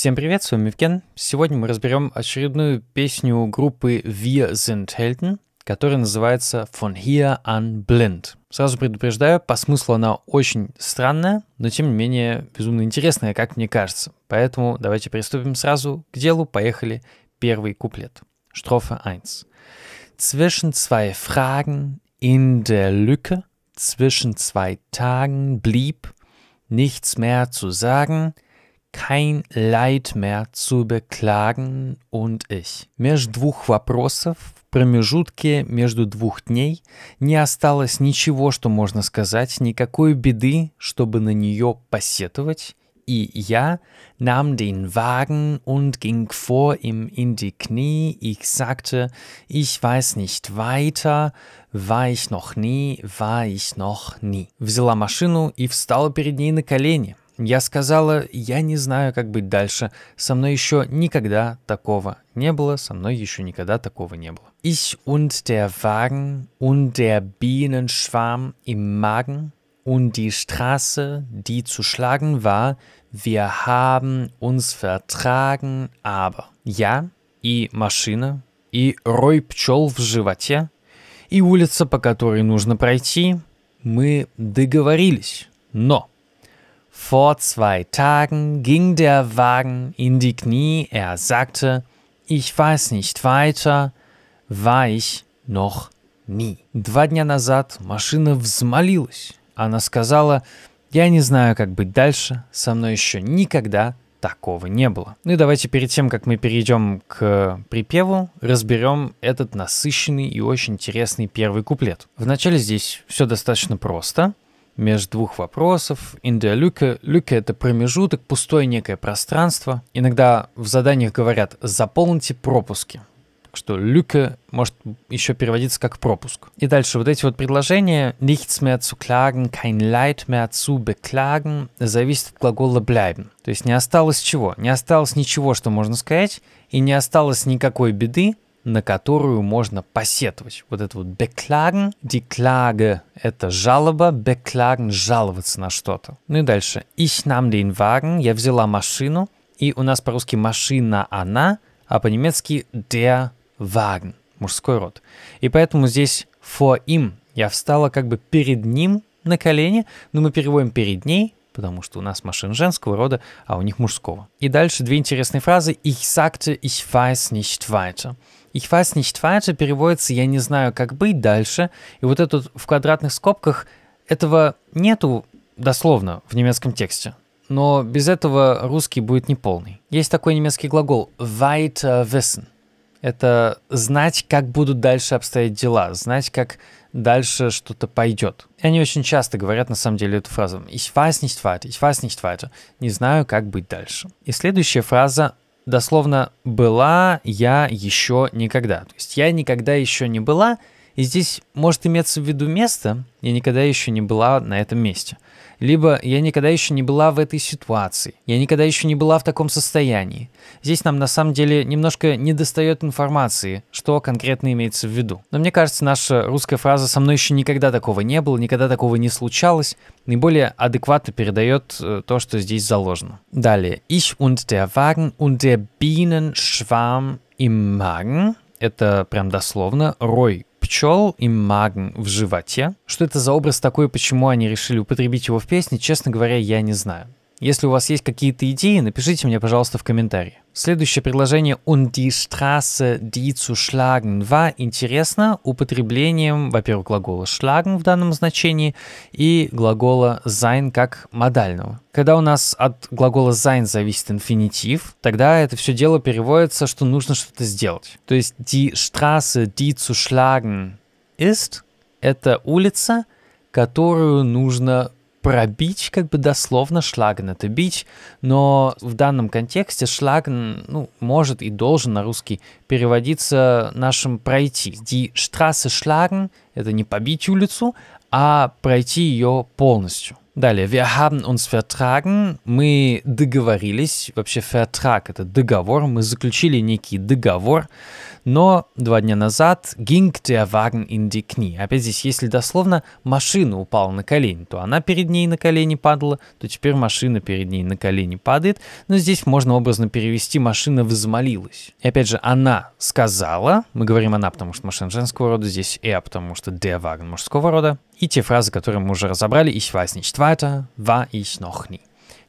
Всем привет, с вами Евген. Сегодня мы разберем очередную песню группы Wir sind Helden, которая называется Von Here an Blind. Сразу предупреждаю, по смыслу она очень странная, но тем не менее безумно интересная, как мне кажется. Поэтому давайте приступим сразу к делу. Поехали. Первый куплет. Strophe 1. Zwischen zwei Fragen in der Lücke, zwischen zwei Tagen blieb nichts mehr zu sagen – kein Leid mehr zu beklagen und ich. Между двух вопросов в промежутке между двух дней не осталось ничего, что можно сказать, никакой беды, чтобы на нее посетовать, и я nahm den Wagen und ging vor ihm in die Knie. Ich sagte, ich weiß nicht weiter, war ich noch nie, war ich noch nie. Взяла машину и встала перед ней на колени – я сказала, я не знаю, как быть дальше. Со мной еще никогда такого не было, со мной еще никогда такого не было. Ich und der Wagen und der Bienenschwarm im Magen und die Straße, die zu schlagen war, wir haben uns vertragen, aber я и машина и рой пчел в животе и улица, по которой нужно пройти, мы договорились, но Vor zwei Tagen ging der Wagen in die Knie, er sagte, ich weiß nicht weiter, war ich noch не. Два дня назад машина взмолилась. Она сказала, я не знаю, как быть дальше, со мной еще никогда такого не было. Ну и давайте перед тем, как мы перейдем к припеву, разберем этот насыщенный и очень интересный первый куплет. Вначале здесь все достаточно просто между двух вопросов. Индия-люка. Люка — это промежуток, пустое некое пространство. Иногда в заданиях говорят «заполните пропуски» что люка может еще переводиться как пропуск. И дальше вот эти вот предложения nichts mehr zu klagen, kein Leid mehr zu beklagen зависит от глагола bleiben. То есть не осталось чего, не осталось ничего, что можно сказать, и не осталось никакой беды, на которую можно посетовать. Вот это вот beklagen, die Klage – это жалоба, beklagen – жаловаться на что-то. Ну и дальше. Ich nahm den Wagen, я взяла машину, и у нас по-русски машина она, а по-немецки der Wagen, мужской род. И поэтому здесь vor ihm я встала как бы перед ним на колени, но мы переводим перед ней, потому что у нас машин женского рода, а у них мужского. И дальше две интересные фразы. Ich sagte, ich weiß nicht weiter. Ich weiß nicht weiter переводится «я не знаю, как быть дальше». И вот этот в квадратных скобках этого нету дословно в немецком тексте. Но без этого русский будет неполный. Есть такой немецкий глагол «weiter wissen». Это знать, как будут дальше обстоять дела, знать, как дальше что-то пойдет. И они очень часто говорят, на самом деле, эту фразу «Ich weiß nicht weiter», «Ich weiß nicht weiter», «Не знаю, как быть дальше». И следующая фраза дословно «была я еще никогда». То есть «я никогда еще не была», и здесь может иметься в виду место, я никогда еще не была на этом месте. Либо я никогда еще не была в этой ситуации, я никогда еще не была в таком состоянии. Здесь нам на самом деле немножко недостает информации, что конкретно имеется в виду. Но мне кажется, наша русская фраза «со мной еще никогда такого не было, никогда такого не случалось» наиболее адекватно передает э, то, что здесь заложено. Далее. Ich und der Wagen und der Bienenschwarm im Magen. Это прям дословно «рой пчел и магн в животе. Что это за образ такой, почему они решили употребить его в песне, честно говоря, я не знаю. Если у вас есть какие-то идеи, напишите мне, пожалуйста, в комментарии. Следующее предложение «Und die Straße, die zu schlagen war» интересно употреблением, во-первых, глагола «schlagen» в данном значении и глагола «sein» как модального. Когда у нас от глагола «sein» зависит инфинитив, тогда это все дело переводится, что нужно что-то сделать. То есть «die Straße, die zu schlagen ist» — это улица, которую нужно пробить как бы дословно шлаген это бить, но в данном контексте шлаген ну, может и должен на русский переводиться нашим пройти. Die Straße schlagen — это не побить улицу, а пройти ее полностью. Далее, wir haben uns vertragen, мы договорились, вообще vertrag это договор, мы заключили некий договор но два дня назад ging der Wagen in die Knie. Опять здесь, если дословно машина упала на колени, то она перед ней на колени падала, то теперь машина перед ней на колени падает. Но здесь можно образно перевести «машина взмолилась». И опять же, она сказала, мы говорим «она», потому что машина женского рода, здесь «er», потому что «der Wagen» мужского рода. И те фразы, которые мы уже разобрали, «ich weiß nicht weiter», «war ich noch nie».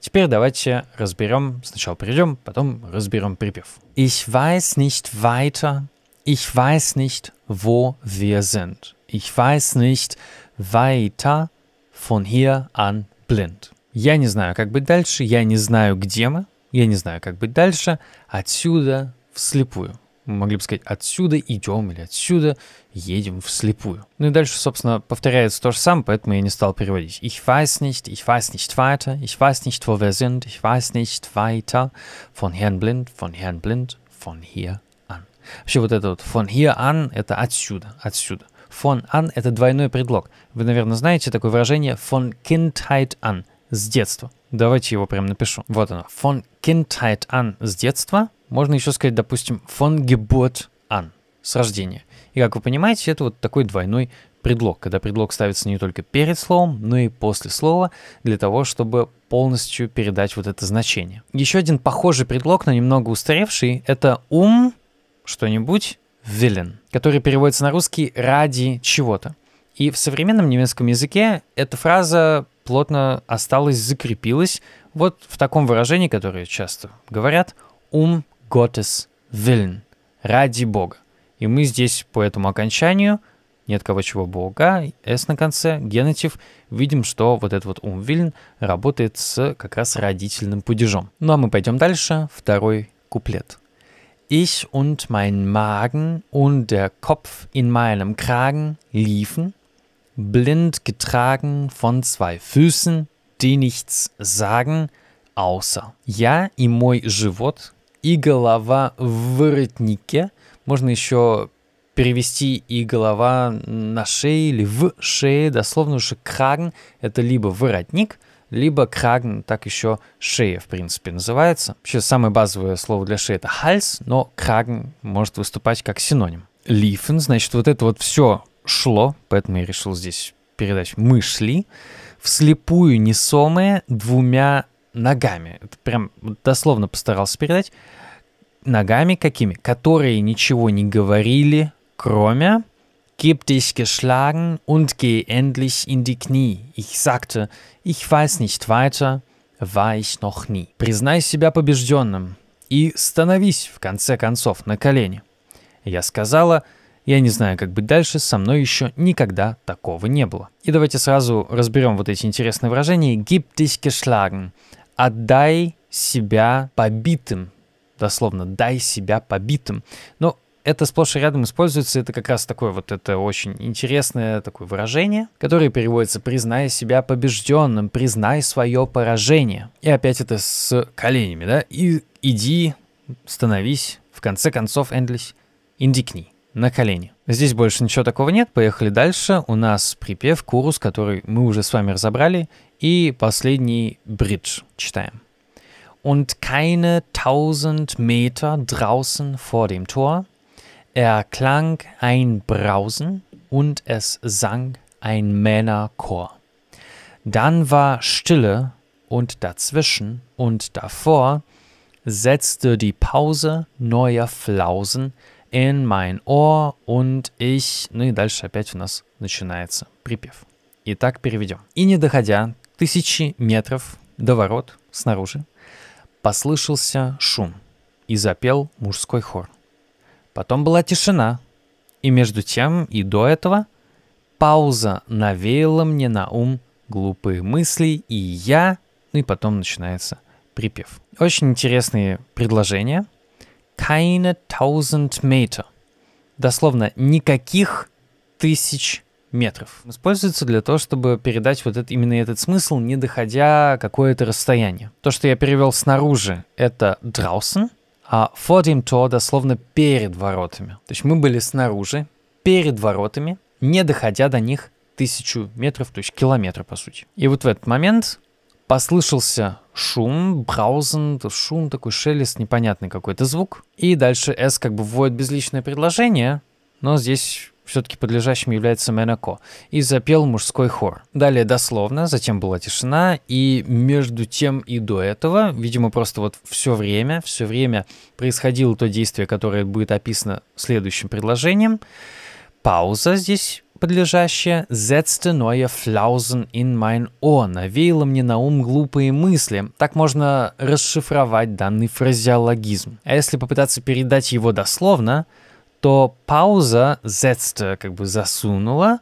Теперь давайте разберем, сначала перейдем, потом разберем припев. Ich weiß nicht weiter, ich weiß nicht, wo wir sind. Ich weiß nicht weiter von hier an blind. Я не знаю, как быть дальше, я не знаю, где мы, я не знаю, как быть дальше, отсюда вслепую мы могли бы сказать «отсюда идем» или «отсюда едем вслепую». Ну и дальше, собственно, повторяется то же самое, поэтому я не стал переводить. «Ich weiß nicht, ich weiß nicht weiter, ich weiß nicht, wo wir sind, ich weiß nicht weiter, von Herrn Blind, von Herrn Blind, von hier an». Вообще вот это вот «von hier an» — это «отсюда», «отсюда». «Von an» — это двойной предлог. Вы, наверное, знаете такое выражение «von Kindheit an» — «с детства». Давайте его прям напишу. Вот оно. Von Kindheit an с детства. Можно еще сказать, допустим, von Geburt an с рождения. И как вы понимаете, это вот такой двойной предлог, когда предлог ставится не только перед словом, но и после слова, для того, чтобы полностью передать вот это значение. Еще один похожий предлог, но немного устаревший, это ум что-нибудь willen, который переводится на русский «ради чего-то». И в современном немецком языке эта фраза плотно осталось, закрепилось вот в таком выражении, которое часто говорят, «ум Gottes Willen» — «ради Бога». И мы здесь по этому окончанию «нет кого чего Бога», «с» на конце, генетив, видим, что вот этот вот «ум Willen» работает с как раз родительным падежом. Ну а мы пойдем дальше, второй куплет. Ich und mein Magen und der Kopf in meinem Kragen liefen blind getragen von zwei Füßen, die nichts sagen, außer я и мой живот и голова в воротнике. Можно еще перевести и голова на шее или в шее, дословно уже краген – это либо воротник, либо краген, так еще шея, в принципе, называется. Вообще, самое базовое слово для шеи – это хальс, но краген может выступать как синоним. Лифен, значит, вот это вот все шло, поэтому я решил здесь передать. Мы шли вслепую несомые двумя ногами. Это прям дословно постарался передать. Ногами какими? Которые ничего не говорили, кроме «Gib dich geschlagen und geh endlich in die Knie». Ich sagte «Ich weiß nicht weiter, war ich noch nie». Признай себя побежденным и становись, в конце концов, на колени. Я сказала «Ich я не знаю, как быть дальше, со мной еще никогда такого не было. И давайте сразу разберем вот эти интересные выражения. Gib dich geschlagen. Отдай себя побитым. Дословно, дай себя побитым. Но это сплошь и рядом используется, это как раз такое вот, это очень интересное такое выражение, которое переводится «признай себя побежденным», «признай свое поражение». И опять это с коленями, да? И иди, становись, в конце концов, Эндлис, индикни. на колени. Здесь больше ничего такого нет, поехали дальше. У нас припев, курус, который мы уже с вами разобрали, и последний бридж читаем. Und keine tausend Meter draußen vor dem Tor erklang ein Brausen und es sang ein Männerchor. Dann war Stille und dazwischen und davor setzte die Pause neuer Flausen in mine Ohr und ich... Ну и дальше опять у нас начинается припев. Итак, переведем. И не доходя тысячи метров до ворот снаружи, послышался шум и запел мужской хор. Потом была тишина, и между тем и до этого пауза навеяла мне на ум глупые мысли, и я... Ну и потом начинается припев. Очень интересные предложения — keine tausend Meter. Дословно, никаких тысяч метров. Используется для того, чтобы передать вот этот, именно этот смысл, не доходя какое-то расстояние. То, что я перевел снаружи, это draußen, а vor dem Tor дословно перед воротами. То есть мы были снаружи, перед воротами, не доходя до них тысячу метров, то есть километра по сути. И вот в этот момент послышался шум, браузен, шум, такой шелест, непонятный какой-то звук. И дальше S как бы вводит безличное предложение, но здесь все-таки подлежащим является Менако, и запел мужской хор. Далее дословно, затем была тишина, и между тем и до этого, видимо, просто вот все время, все время происходило то действие, которое будет описано следующим предложением. Пауза здесь подлежащее, setzte флаузен Flausen in mein Ohr, навеяло мне на ум глупые мысли. Так можно расшифровать данный фразеологизм. А если попытаться передать его дословно, то пауза setzte как бы засунула,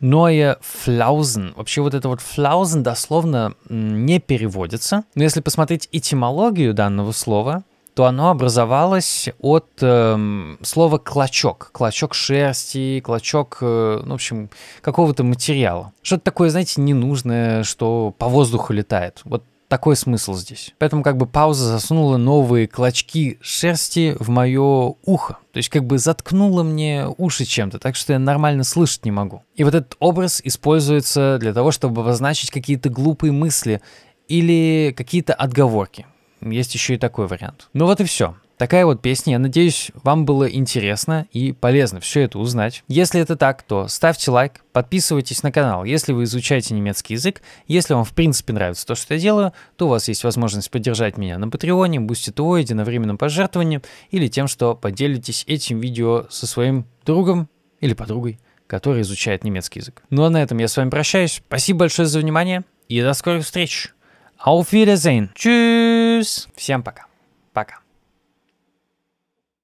Neue флаузен. Вообще вот это вот флаузен дословно не переводится. Но если посмотреть этимологию данного слова, то оно образовалось от э, слова клочок, клочок шерсти, клочок, э, ну, в общем, какого-то материала. Что-то такое, знаете, ненужное, что по воздуху летает. Вот такой смысл здесь. Поэтому как бы пауза засунула новые клочки шерсти в мое ухо. То есть как бы заткнула мне уши чем-то, так что я нормально слышать не могу. И вот этот образ используется для того, чтобы обозначить какие-то глупые мысли или какие-то отговорки. Есть еще и такой вариант. Ну вот и все. Такая вот песня. Я надеюсь, вам было интересно и полезно все это узнать. Если это так, то ставьте лайк, подписывайтесь на канал, если вы изучаете немецкий язык. Если вам в принципе нравится то, что я делаю, то у вас есть возможность поддержать меня на Патреоне, Бусти.то, единовременном пожертвовании или тем, что поделитесь этим видео со своим другом или подругой, который изучает немецкий язык. Ну а на этом я с вами прощаюсь. Спасибо большое за внимание и до скорых встреч! Auf Wiedersehen. Tschüss. Всем пока. Пока.